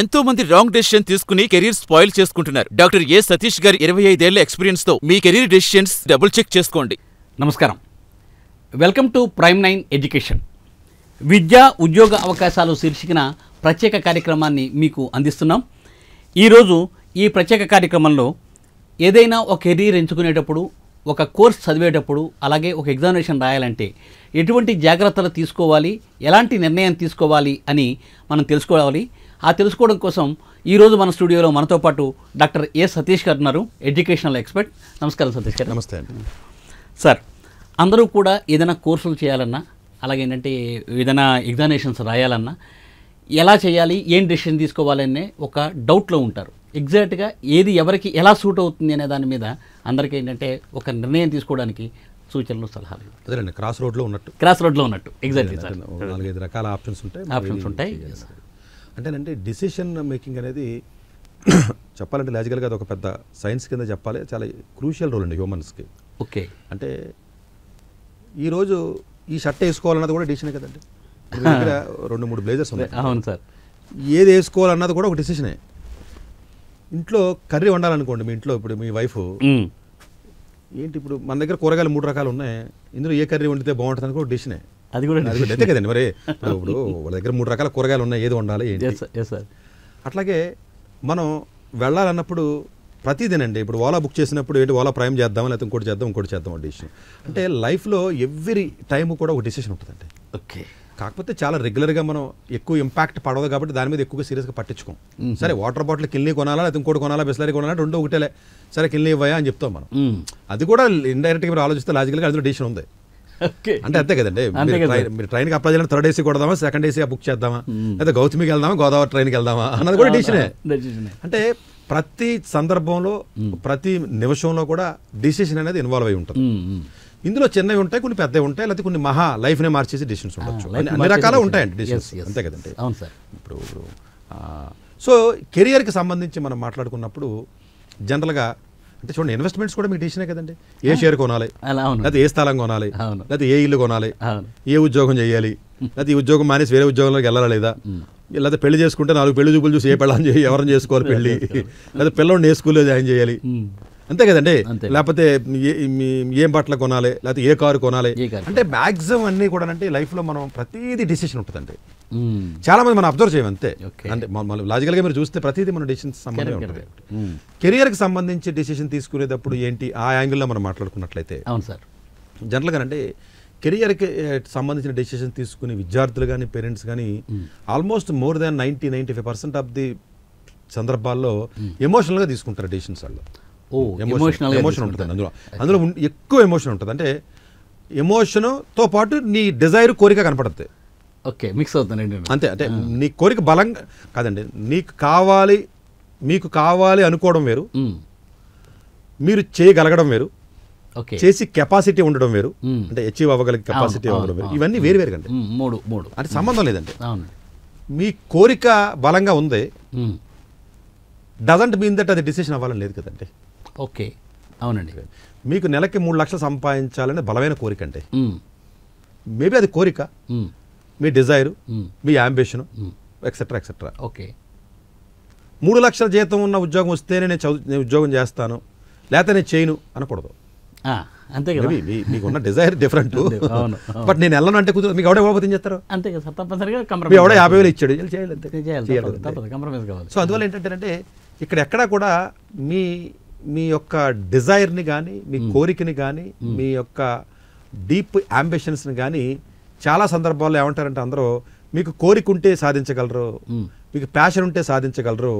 ఎంతో మంది wrong decision తీసుకుని కెరీర్ స్పాయిల్ చేసుకుంటున్నారు డాక్టర్ ఏ సతీష్ గారి ఇరవై ఐదేళ్ల ఎక్స్పీరియన్స్ తో మీ కెరీర్ డెసిషన్స్ డబుల్ చెక్ చేసుకోండి నమస్కారం welcome to prime nine education విద్యా ఉద్యోగ అవకాశాలు శీర్షికన ప్రత్యేక కార్యక్రమాన్ని మీకు అందిస్తున్నాం ఈరోజు ఈ ప్రత్యేక కార్యక్రమంలో ఏదైనా ఒక కెరీర్ ఎంచుకునేటప్పుడు ఒక కోర్స్ చదివేటప్పుడు అలాగే ఒక ఎగ్జామినేషన్ రాయాలంటే ఎటువంటి జాగ్రత్తలు తీసుకోవాలి ఎలాంటి నిర్ణయం తీసుకోవాలి అని మనం తెలుసుకోవాలి ఆ తెలుసుకోవడం కోసం ఈరోజు మన స్టూడియోలో మనతో పాటు డాక్టర్ ఏ సతీష్ గారు ఉన్నారు ఎడ్యుకేషనల్ ఎక్స్పర్ట్ నమస్కారం సతీష్ గారు నమస్తే అండి సార్ అందరూ కూడా ఏదైనా కోర్సులు చేయాలన్నా అలాగే ఏంటంటే ఏదైనా ఎగ్జామినేషన్స్ రాయాలన్నా ఎలా చేయాలి ఏం డెసిషన్ తీసుకోవాలనే ఒక డౌట్లో ఉంటారు ఎగ్జాక్ట్గా ఏది ఎవరికి ఎలా సూట్ అవుతుంది అనే దాని మీద అందరికీ ఏంటంటే ఒక నిర్ణయం తీసుకోవడానికి సూచనలు సలహాలు అదేనండి క్రాస్ రోడ్లో ఉన్నట్టు క్రాస్ రోడ్లో ఉన్నట్టు ఎగ్జాక్ట్లీ నాలుగైదు రకాల ఆప్షన్స్ ఉంటాయి ఆప్షన్స్ ఉంటాయి అంటేనంటే డిసిషన్ మేకింగ్ అనేది చెప్పాలంటే లాజికల్గా అది ఒక పెద్ద సైన్స్ కింద చెప్పాలి చాలా క్రూషియల్ రోల్ అండి హ్యూమన్స్కి ఓకే అంటే ఈరోజు ఈ షర్ట్ వేసుకోవాలన్నది కూడా డిసిషన్ కదండి దగ్గర రెండు మూడు బ్లేజర్స్ ఉన్నాయి అవును సార్ ఏది వేసుకోవాలన్నది కూడా ఒక డిసిషనే ఇంట్లో కర్రీ వండాలనుకోండి మీ ఇంట్లో ఇప్పుడు మీ వైఫ్ ఏంటి ఇప్పుడు మన దగ్గర కూరగాయలు మూడు రకాలు ఉన్నాయి ఇందులో ఏ కర్రీ వండితే బాగుంటుంది అనుకో డిషనే అది కూడా అంతే కదండి మరి ఇప్పుడు వాళ్ళ దగ్గర మూడు రకాల కూరగాయలు ఉన్నాయి ఏది వండాలి సార్ అట్లాగే మనం వెళ్ళాలన్నప్పుడు అండి ఇప్పుడు ఓలా బుక్ చేసినప్పుడు ఏంటి ఓలా ప్రైమ్ చేద్దాం లేకపోతే ఇంకోటి చేద్దాం ఇంకోటి చేద్దాం ఒక డిసిషన్ అంటే లైఫ్లో ఎవ్రీ టైం కూడా ఒక డిసిషన్ ఉంటుందండి ఓకే కాకపోతే చాలా రెగ్యులర్గా మనం ఎక్కువ ఇంపాక్ట్ పడదు కాబట్టి దాని మీద ఎక్కువగా సీరియస్గా పట్టించుకోం సరే వాటర్ బాటిల్ కిల్ని కొనాలా లేకపోతే ఇంకోటి కొనాలా బిస్లరీ కొనాలా రెండు ఒకటేలే సరే కిల్నీ ఇవ్వయా అని చెప్తాం మనం అది కూడా ఇండైరెక్ట్గా మీరు ఆలోచిస్తే లాజికల్గా అందులో డిసిషన్ ఉంది అంటే అంతే కదండి మీరు ట్రైన్కి అప్లై చేయాలి థర్డ్ ఏసీ కొడదామా సెకండ్ ఏసీ బుక్ చేద్దామా hmm. లేదా గౌతమికి వెళ్దామా గోదావరి ట్రైన్కి వెళ్దామా అన్నది కూడా డిసిషనే అంటే ప్రతి సందర్భంలో hmm. ప్రతి నిమిషంలో కూడా డిసిషన్ అనేది ఇన్వాల్వ్ అయి ఉంటుంది hmm, ఇందులో చిన్నవి ఉంటాయి కొన్ని పెద్దవి ఉంటాయి లేకపోతే కొన్ని మహా లైఫ్నే మార్చేసి డిసిషన్స్ ఉండొచ్చు అన్ని రకాల ఉంటాయండి డిసిషన్స్ అంతే కదండి అవును సార్ ఇప్పుడు సో కెరియర్కి సంబంధించి మనం మాట్లాడుకున్నప్పుడు జనరల్గా అంటే చూడండి ఇన్వెస్ట్మెంట్స్ కూడా మీకు డిసిషనే కదండి ఏ షేర్ కొనాలి లేకపోతే ఏ స్థలం కొనాలి లేకపోతే ఏ ఇల్లు కొనాలి ఏ ఉద్యోగం చేయాలి లేకపోతే ఈ ఉద్యోగం మానేసి వేరే ఉద్యోగంలోకి వెళ్ళాలా లేదా లేకపోతే పెళ్లి చేసుకుంటే నాలుగు పెళ్లి చూపులు చూసి ఏ పెళ్ళని ఎవరిని చేసుకోవాలి పెళ్లి లేకపోతే పిల్లల్ని ఏ స్కూల్లో జాయిన్ చేయాలి అంతే కదండి లేకపోతే ఏం బట్టలు కొనాలి లేకపోతే ఏ కారు కొనాలి అంటే మ్యాక్సిమం అన్ని కూడా అంటే లైఫ్ లో మనం ప్రతిదీ డిసిషన్ ఉంటుందండి చాలా మంది మనం అబ్జర్వ్ చేయం అంతే అంటే లాజికల్ గా మీరు చూస్తే ప్రతిదీ మన డిసిషన్ సంబంధం ఉంటుంది కెరియర్ కి సంబంధించి డిసిషన్ తీసుకునేటప్పుడు ఏంటి ఆ యాంగిల్లో మనం మాట్లాడుకున్నట్లయితే అవును సార్ జనరల్ గా అంటే కెరియర్కి సంబంధించిన డెసిషన్ తీసుకునే విద్యార్థులు కానీ పేరెంట్స్ కానీ almost more than ninety ninety five percent of the సందర్భాల్లో ఎమోషనల్గా తీసుకుంటారు డెసిషన్స్ వాళ్ళు ఎమోషనల్ ఎమోషన్ ఉంటుంది అందులో అందులో ఎక్కువ ఎమోషన్ ఉంటుంది అంటే ఎమోషన్తో పాటు నీ డిజైర్ కోరిక కనపడుతుంది ఓకే మిక్స్ అవుతానండి అంతే అంటే నీ కోరిక బలంగా కాదండి నీకు కావాలి మీకు కావాలి అనుకోవడం వేరు మీరు చేయగలగడం వేరు చేసి కెపాసిటీ ఉండడం వేరు అంటే అచీవ్ అవ్వగలిగే కెపాసిటీ అవ్వడం వేరు ఇవన్నీ వేరు వేరు కండి మూడు మూడు అంటే సంబంధం లేదండి మీ కోరిక బలంగా ఉంది డజంట్ మీన్ దట్ అది డిసిషన్ అవ్వాలని లేదు కదండి ఓకే అవునండి మీకు నెలకి మూడు లక్షలు సంపాదించాలనే బలమైన కోరిక అంటే మేబీ అది కోరిక మీ డిజైరు మీ యాంబిషన్ ఎక్సెట్రా ఎక్సెట్రా ఓకే మూడు లక్షల జీతం ఉన్న ఉద్యోగం వస్తేనే నేను చదువు నేను ఉద్యోగం చేస్తాను లేకపోతే నేను చేయను అనకూడదు అంతే కదా మీకున్న డిజైర్ డిఫరెంట్ బట్ నేను వెళ్ళను అంటే కుదురు మీకు ఎవడో ఇవ్వబోతుంది చేస్తారు అంతే కదా తప్పనిసరిగా కంప్రమైజ్ ఎవడో యాభై వేలు ఇచ్చాడు చేయాలి సో అందువల్ల ఏంటంటే ఇక్కడ ఎక్కడా కూడా మీ మీ యొక్క డిజైర్ని కానీ మీ కోరికని కానీ మీ యొక్క డీప్ అంబిషన్స్ని కానీ చాలా సందర్భాల్లో ఏమంటారంటే అందరూ మీకు కోరిక ఉంటే సాధించగలరు మీకు ప్యాషన్ ఉంటే సాధించగలరు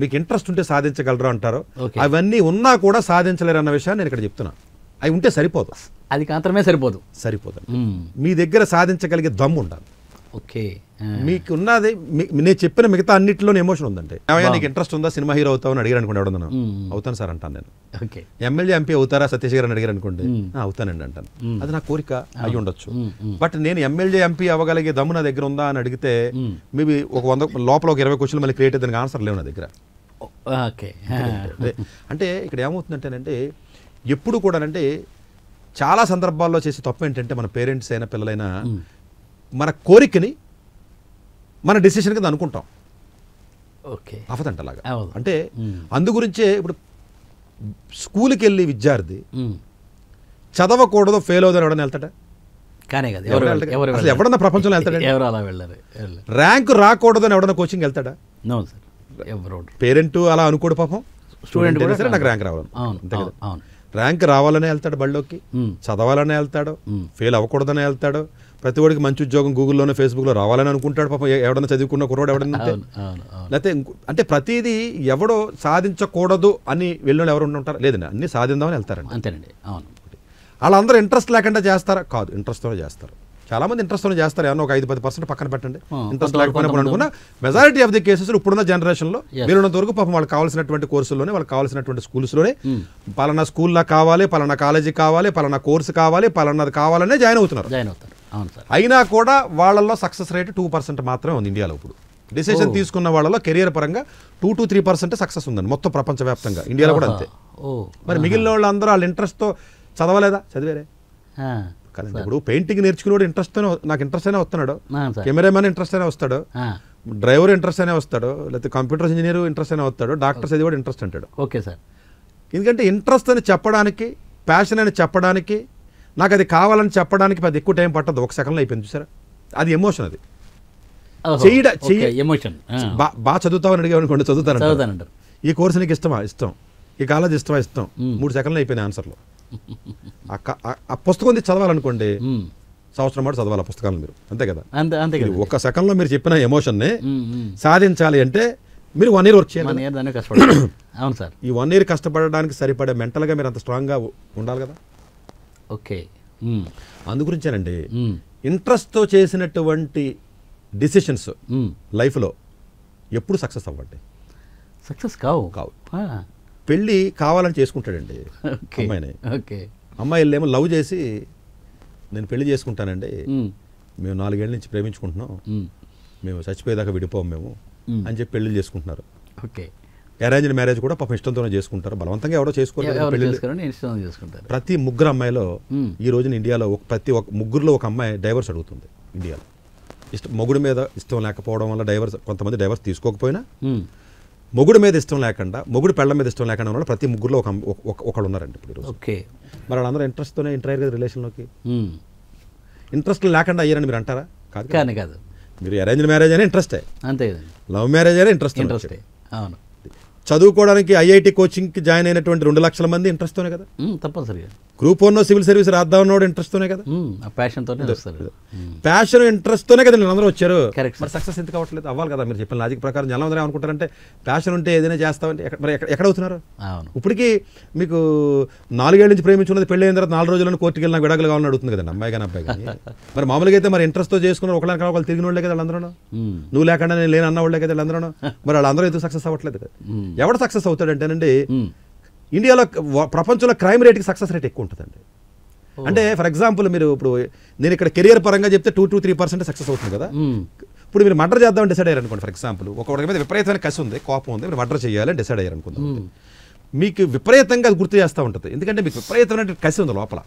మీకు ఇంట్రెస్ట్ ఉంటే సాధించగలరు అంటారు అవన్నీ ఉన్నా కూడా సాధించలేరు అన్న విషయాన్ని నేను ఇక్కడ చెప్తున్నా అవి ఉంటే సరిపోదు అది మాత్రమే సరిపోదు సరిపోదు మీ దగ్గర సాధించగలిగే దమ్ము ఉండాలి ఓకే మీకు ఉన్నది నేను చెప్పిన మిగతా అన్నింటిలో ఎమోషన్ ఉందండి నీకు ఇంట్రెస్ట్ ఉందా సినిమా హీరో అవుతావు అని అడిగారు అనుకోండి ఎవడన్నా అవుతాను సార్ అంటాను నేను ఎమ్మెల్యే ఎంపీ అవుతారా సతీష్ గారు అని అడిగారు అనుకోండి అవుతానండి అంటాను అది నా కోరిక అయి ఉండొచ్చు బట్ నేను ఎమ్మెల్యే ఎంపీ అవ్వగలిగే దమ్ము నా దగ్గర ఉందా అని అడిగితే మేబీ ఒక వంద లోపల ఒక ఇరవై క్వశ్చన్ మళ్ళీ క్రియేట్ దానికి ఆన్సర్ లేవు నా దగ్గర అంటే ఇక్కడ ఏమవుతుందంటేనంటే ఎప్పుడు కూడా అంటే చాలా సందర్భాల్లో చేసే తప్పు ఏంటంటే మన పేరెంట్స్ అయినా పిల్లలైనా మన కోరికని మన డిసిషన్ కింద అనుకుంటాం ఓకే అవదంట అలాగా అంటే అందు గురించే ఇప్పుడు స్కూల్కి వెళ్ళి విద్యార్థి చదవకూడదు ఫెయిల్ అవుదని ఎవడన్నా వెళ్తాడా కానీ కదా అసలు ఎవడన్నా ప్రపంచంలో వెళ్తాడా ఎవరు అలా వెళ్ళారు ర్యాంక్ రాకూడదని ఎవడన్నా కోచింగ్ వెళ్తాడా పేరెంట్ అలా అనుకోడు పాపం స్టూడెంట్ సరే నాకు ర్యాంక్ రావాలి అంతే కదా ర్యాంక్ రావాలనే వెళ్తాడు బళ్ళోకి చదవాలనే వెళ్తాడు ఫెయిల్ అవ్వకూడదనే వెళ్తాడు ప్రతి వాడికి మంచి ఉద్యోగం గూగుల్లోనే ఫేస్బుక్లో రావాలని అనుకుంటాడు పాపం ఎవడన్నా చదువుకున్న కుర్రోడు ఎవడన్నా లేకపోతే అంటే ప్రతిదీ ఎవడో సాధించకూడదు అని వెళ్ళిన ఎవరు ఉంటారు లేదండి అన్ని సాధిందామని వెళ్తారండి అంతేనండి అవును వాళ్ళందరూ ఇంట్రెస్ట్ లేకుండా చేస్తారా కాదు ఇంట్రెస్ట్తో చేస్తారు చాలా మంది ఇంట్రెస్ట్ చేస్తారు ఏమన్నా ఒక ఐదు పది పర్సెంట్ పక్కన పెట్టండి ఇంట్రెస్ట్ లేకపోయినప్పుడు అనుకున్న మెజారిటీ ఆఫ్ ది కేసెస్ ఇప్పుడున్న జనరేషన్లో వీలున్నంత వరకు పాపం వాళ్ళకి కావాల్సినటువంటి కోర్సుల్లోనే వాళ్ళకి కావాల్సినటువంటి స్కూల్స్లోనే hmm. పలానా స్కూల్లో కావాలి పలానా కాలేజీ కావాలి పలానా కోర్సు కావాలి పలానాది కావాలనే జాయిన్ అవుతున్నారు జాయిన్ అవుతారు అవును అయినా కూడా వాళ్ళల్లో సక్సెస్ రేట్ టూ పర్సెంట్ మాత్రమే ఉంది ఇండియాలో ఇప్పుడు డిసిషన్ తీసుకున్న వాళ్ళలో కెరియర్ పరంగా two to three percent success ఉందండి మొత్తం ప్రపంచవ్యాప్తంగా ఇండియాలో కూడా అంతే మరి మిగిలిన వాళ్ళు అందరూ వాళ్ళ ఇంట్రెస్ట్తో చదవలేదా చదివేరే కానీ ఇప్పుడు పెయింటింగ్ నేర్చుకునేవాడు ఇంట్రెస్ట్ నాకు ఇంట్రెస్ట్ అయినా వస్తున్నాడు కెమెరామెన్ ఇంట్రెస్ట్ అయినా వస్తాడు డ్రైవర్ ఇంట్రెస్ట్ అయినా వస్తాడు లేకపోతే కంప్యూటర్ ఇంజనీర్ ఇంట్రెస్ట్ అయినా వస్తాడు డాక్టర్స్ అది కూడా ఇంట్రెస్ట్ అంటాడు ఓకే సార్ ఎందుకంటే ఇంట్రెస్ట్ అని చెప్పడానికి ప్యాషన్ అని చెప్పడానికి నాకు అది కావాలని చెప్పడానికి పెద్ద ఎక్కువ టైం పట్టదు ఒక సెకండ్లో అయిపోయింది చూసారా అది ఎమోషన్ అది చేయడ ఎమోషన్ బాగా చదువుతావని అడిగే అనుకోండి చదువుతాను ఈ కోర్సు నీకు ఇష్టమా ఇష్టం ఈ కాలేజ్ ఇష్టమా ఇష్టం మూడు సెకండ్లు అయిపోయింది ఆన్సర్లో ఆ పుస్తకం చదవాలనుకోండి సంవత్సరం పాటు చదవాలి పుస్తకాలు మీరు అంతే కదా అంతే కదా ఒక సెకండ్లో మీరు చెప్పిన ఎమోషన్ని సాధించాలి అంటే మీరు వన్ ఇయర్ వర్క్ చేయాలి అవును సార్ ఈ వన్ ఇయర్ కష్టపడడానికి సరిపడే మెంటల్గా మీరు అంత స్ట్రాంగ్గా ఉండాలి కదా ఓకే అందుగురించేనండి ఇంట్రెస్ట్తో చేసినటువంటి డిసిషన్స్ లైఫ్లో ఎప్పుడు సక్సెస్ అవ్వండి సక్సెస్ కావు కావు పెళ్ళి కావాలని చేసుకుంటాడండి అమ్మాయిని ఓకే అమ్మాయిలు ఏమో లవ్ చేసి నేను పెళ్లి చేసుకుంటానండి మేము నాలుగేళ్ళ నుంచి ప్రేమించుకుంటున్నాం మేము చచ్చిపోయేదాకా విడిపోము మేము అని చెప్పి పెళ్లి చేసుకుంటున్నారు ఓకే అరేంజ్డ్ మ్యారేజ్ కూడా పాపం ఇష్టంతోనే చేసుకుంటారు బలవంతంగా ఎవరో చేసుకోవాలి ప్రతి ముగ్గురు అమ్మాయిలో ఈ రోజున ఇండియాలో ఒక ప్రతి ఒక ముగ్గురులో ఒక అమ్మాయి డైవర్స్ అడుగుతుంది ఇండియాలో ఇష్టం మొగుడు మీద ఇష్టం లేకపోవడం వల్ల డైవర్స్ కొంతమంది డైవర్స్ తీసుకోకపోయినా మొగుడు మీద ఇష్టం లేకుండా మొగుడు పెళ్ళ మీద ఇష్టం లేకుండా ఉన్న ప్రతి ముగ్గురులో ఒక ఒకళ్ళు ఉన్నారండి ఇప్పుడు ఓకే మరి వాళ్ళందరూ ఇంట్రెస్ట్తోనే ఇంటర్ అయ్యారు కదా రిలేషన్లోకి ఇంట్రెస్ట్ లేకుండా అయ్యారని మీరు అంటారా కాదు కాదు మీరు అరేంజ్ మ్యారేజ్ అయినా ఇంట్రెస్టే అంతే లవ్ మ్యారేజ్ అయినా ఇంట్రెస్ట్ ఇంట్రెస్టే అవును చదువుకోవడానికి ఐఐటి కోచింగ్కి జాయిన్ అయినటువంటి రెండు లక్షల మంది ఇంట్రెస్ట్తోనే కదా తప్పనిసరిగా group one civil service interest తోనే కదా ప్యాషన్ తోనే ప్యాషన్ తోనే కదా అందరూ వచ్చారు మరి సక్సెస్ ఎందుకు అవ్వట్లేదు అవ్వాలి కదా మీరు చెప్పిన లాజిక్ ప్రకారం ఎలా ఉందని అనుకుంటారంటే ప్యాషన్ ఉంటే ఏదైనా చేస్తామంటే మరి ఎక్కడ అవుతున్నారు ఇప్పటికీ మీకు నాలుగేళ్ళ నుంచి ప్రేమించుకున్నది పెళ్లి అయిన తర్వాత నాలుగు రోజుల్లో కోర్టుకి వెళ్ళిన విడాకులు కావాలని అడుగుతుంది కదండి అమ్మాయి కానీ అబ్బాయి కానీ మరి మామూలుగా అయితే మరి తో చేసుకున్న ఒకళ్ళని ఒకళ్ళు తిరిగిన వాళ్ళే కదా వాళ్ళందరూ నువ్వు లేకుండా నేను లేని అన్న వాళ్ళే కదా వాళ్ళందరూ మరి వాళ్ళందరూ ఎందుకు సక్సెస్ అవ్వట్లేదు కదా ఎవడు సక్సెస్ అవుతాడంటేనండి ఇండియాలో ప్రపంచంలో క్రైమ్ రేట్కి సక్సెస్ రేట్ ఎక్కువ ఉంటుందండి అంటే ఫర్ ఎగ్జాంపుల్ మీరు ఇప్పుడు నేను ఇక్కడ కెరియర్ పరంగా చెప్తే two to three percent success అవుతుంది కదా ఇప్పుడు మీరు మర్డర్ చేద్దాం డిసైడ్ అయ్యారు అనుకోండి ఫర్ ఎగ్జాంపుల్ ఒకటి మీద విపరీతమైన కసి ఉంది కోపం ఉంది మీరు మర్డర్ చేయాలని డిసైడ్ అయ్యారు అనుకుందాం మీకు విపరీతంగా అది గుర్తు చేస్తూ ఉంటుంది ఎందుకంటే మీకు విపరీతమైన కసి ఉంది లోపల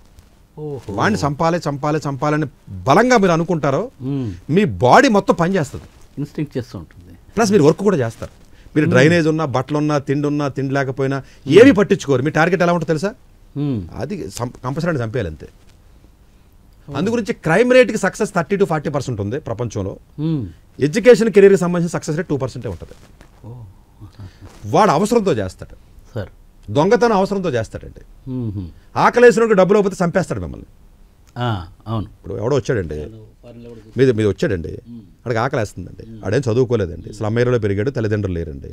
వాడిని చంపాలి చంపాలి చంపాలని బలంగా మీరు అనుకుంటారో మీ బాడీ మొత్తం పనిచేస్తుంది ఇన్స్టింగ్ చేస్తూ ఉంటుంది ప్లస్ మీరు వర్క్ కూడా చేస్తారు మీరు డ్రైనేజ్ ఉన్నా బట్టలు ఉన్నా తిండి ఉన్నా తిండి లేకపోయినా ఏమి పట్టించుకోరు మీ టార్గెట్ ఎలా ఉంటుంది తెలుసా అది కంపల్సరీ చంపేయాలి అంతే అందుగురించి క్రైమ్ రేట్కి success thirty to forty percent ఉంది ప్రపంచంలో ఎడ్యుకేషన్ కెరీర్కి సంబంధించిన సక్సెస్ రేట్ టూ పర్సెంటే ఉంటుంది వాడు అవసరంతో చేస్తాడు దొంగతనం అవసరంతో చేస్తాడండి ఆకలేసిన డబ్బులు అయిపోతే చంపేస్తాడు మిమ్మల్ని అవును ఇప్పుడు ఎవడో వచ్చాడండి మీద మీద వచ్చాడండి అక్కడికి ఆకలేస్తుందండి ఆడేం చదువుకోలేదండి స్లమ్ ఏరియాలో పెరిగాడు తల్లిదండ్రులు లేరండి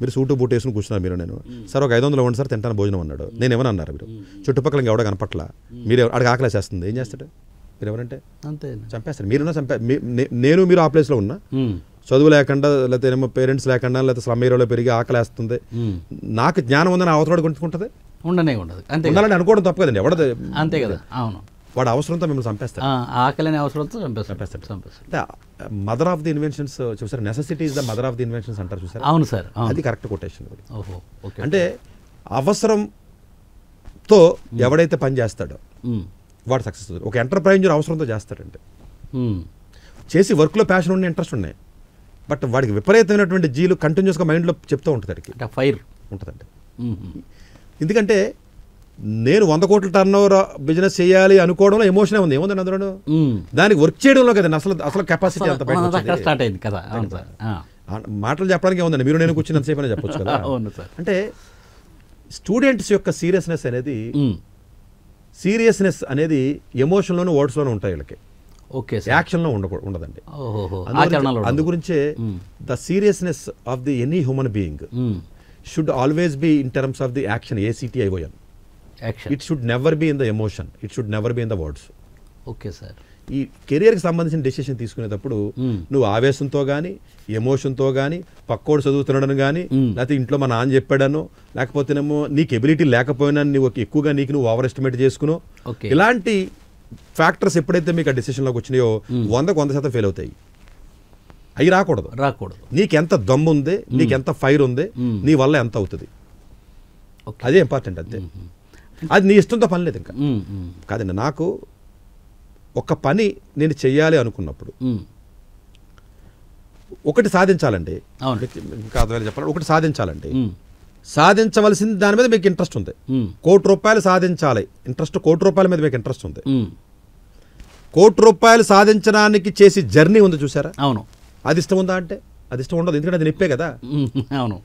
మీరు సూటు బూట్ వేసుకుని కూర్చున్నారు మీరు నేను సార్ ఒక ఐదు వందలు ఇవ్వండి సార్ తింటాను భోజనం అన్నాడు నేను ఏమని అన్నారు మీరు చుట్టుపక్కల ఇంకా ఎవడో కనపట్ల మీరు అక్కడికి ఆకలేసేస్తుంది ఏం చేస్తాడు మీరు ఎవరంటే అంతే చంపేస్తారు మీరున్నా చంపే నేను మీరు ఆ ప్లేస్లో ఉన్నా చదువు లేకుండా లేకపోతే ఏమో పేరెంట్స్ లేకుండా లేకపోతే స్లమ్ ఏరియాలో పెరిగి ఆకలేస్తుంది నాకు జ్ఞానం ఉందని అవతల కొనుక్కుంటుంది ఉండనే ఉండదు అంతే అనుకోవడం తప్పు కదండి ఎవడది అంతే కదా అవును వాడు అవసరంతో మిమ్మల్ని చంపేస్తారు ఆకలి అనే అవసరంతో చంపేస్తారు అంటే మదర్ ఆఫ్ ది ఇన్వెన్షన్స్ చూసారు necessity is the mother of the inventions అంటారు చూసారు అవును సార్ అది కరెక్ట్ కొటేషన్ అంటే అవసరంతో ఎవడైతే పని చేస్తాడో వాడు సక్సెస్ అవుతాడు ఒక ఎంటర్ప్రైజర్ అవసరంతో చేస్తాడంటే చేసి వర్క్లో ప్యాషన్ ఉండే ఇంట్రెస్ట్ ఉన్నాయి బట్ వాడికి విపరీతమైనటువంటి జీలు కంటిన్యూస్గా మైండ్లో చెప్తూ ఉంటుంది ఫైర్ ఉంటుందండి ఎందుకంటే నేను వంద కోట్ల టర్న్ ఓవర్ బిజినెస్ చేయాలి అనుకోవడంలో ఎమోషన్ ఉంది ఏముంది అందులో దానికి వర్క్ చేయడంలో కదండి అసలు అసలు కెపాసిటీ అంత స్టార్ట్ అయింది కదా మాటలు చెప్పడానికి ఏముందండి మీరు నేను కూర్చున్నంతసేపు అని చెప్పొచ్చు కదా అంటే స్టూడెంట్స్ యొక్క సీరియస్నెస్ అనేది సీరియస్నెస్ అనేది ఎమోషన్లోనూ వర్డ్స్లోనూ ఉంటాయి వీళ్ళకి ఓకే యాక్షన్లో ఉండకూడదు ఉండదండి అందు గురించే the seriousness of the any human being should always be in terms of the action ACT ION action it should never be in the emotion it should never be in the words okay sir ఈ కెరియర్కి సంబంధించిన decision తీసుకునేటప్పుడు hmm. నువ్వు ఆవేశంతో కానీ ఎమోషన్తో కానీ పక్కోడు చదువుతున్నాడని కానీ hmm. లేకపోతే ఇంట్లో మా నాన్న చెప్పాడను లేకపోతేనేమో నీకు ఎబిలిటీ లేకపోయినా నువ్వు ఎక్కువగా నీకు నువ్వు ఓవర్ ఎస్టిమేట్ చేసుకున్నావు ఇలాంటి ఫ్యాక్టర్స్ ఎప్పుడైతే మీకు ఆ డెసిషన్లోకి వచ్చినాయో hmm. వందకు వంద శాతం ఫెయిల్ అవుతాయి అవి రాకూడదు రాకూడదు నీకెంత దమ్ము ఉంది నీకెంత ఫైర్ ఉంది నీ వల్ల ఎంత అవుతుంది అదే ఇంపార్టెంట్ అంతే అది నీ ఇష్టంతో పని లేదు ఇంకా కాదండి నాకు ఒక పని నేను చెయ్యాలి అనుకున్నప్పుడు ఒకటి సాధించాలండి ఇంకా చెప్పాలి ఒకటి సాధించాలండి సాధించవలసింది దాని మీద మీకు ఇంట్రెస్ట్ ఉంది కోటి రూపాయలు సాధించాలి ఇంట్రెస్ట్ కోటి రూపాయల మీద మీకు ఇంట్రెస్ట్ ఉంది కోటి రూపాయలు సాధించడానికి చేసి జర్నీ ఉంది చూసారా అవును అది ఇష్టం ఉందా అంటే అది ఇష్టం ఉండదు ఎందుకంటే అది నిప్పే కదా అవును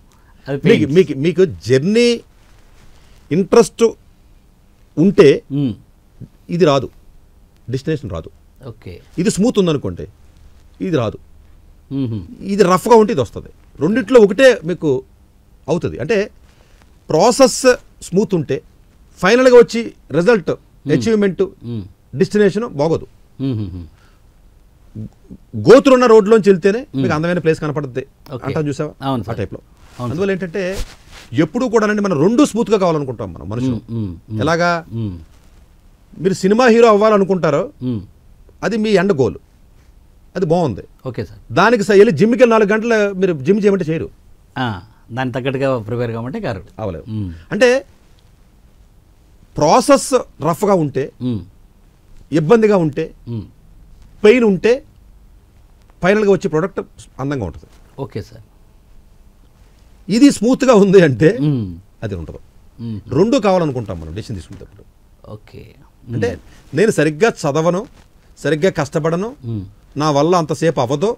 మీకు మీకు జర్నీ ఇంట్రెస్ట్ ఉంటే ఇది రాదు డెస్టినేషన్ రాదు ఓకే ఇది స్మూత్ ఉందనుకోండి ఇది రాదు ఇది రఫ్గా ఉంటే ఇది వస్తుంది రెండిట్లో ఒకటే మీకు అవుతుంది అంటే ప్రాసెస్ స్మూత్ ఉంటే ఫైనల్గా వచ్చి రిజల్ట్ అచీవ్మెంట్ డెస్టినేషన్ బాగోదు గోతులున్న రోడ్లోంచి వెళ్తేనే మీకు అందమైన ప్లేస్ కనపడుతుంది అంటాను చూసావా ఆ టైప్లో అందువల్ల ఏంటంటే ఎప్పుడు కూడా మనం రెండు స్మూత్గా కావాలనుకుంటాం మనం మనుషులు ఎలాగా మీరు సినిమా హీరో అవ్వాలనుకుంటారో అది మీ ఎండ్ గోల్ అది బాగుంది ఓకే సార్ దానికి సార్ వెళ్ళి జిమ్కి నాలుగు గంటలు మీరు జిమ్ చేయమంటే చేయరు దానికి తగ్గట్టుగా ప్రిపేర్ కావాలంటే కారు అవలేదు అంటే ప్రాసెస్ రఫ్గా ఉంటే ఇబ్బందిగా ఉంటే పెయిన్ ఉంటే ఫైనల్గా వచ్చే ప్రోడక్ట్ అందంగా ఉంటుంది ఓకే సార్ ఇది స్మూత్గా ఉంది అంటే అది ఉండదు రెండు కావాలనుకుంటాం మనం డెసిషన్ తీసుకునేటప్పుడు ఓకే అంటే నేను సరిగ్గా చదవను సరిగ్గా కష్టపడను నా వల్ల అంతసేపు అవ్వదు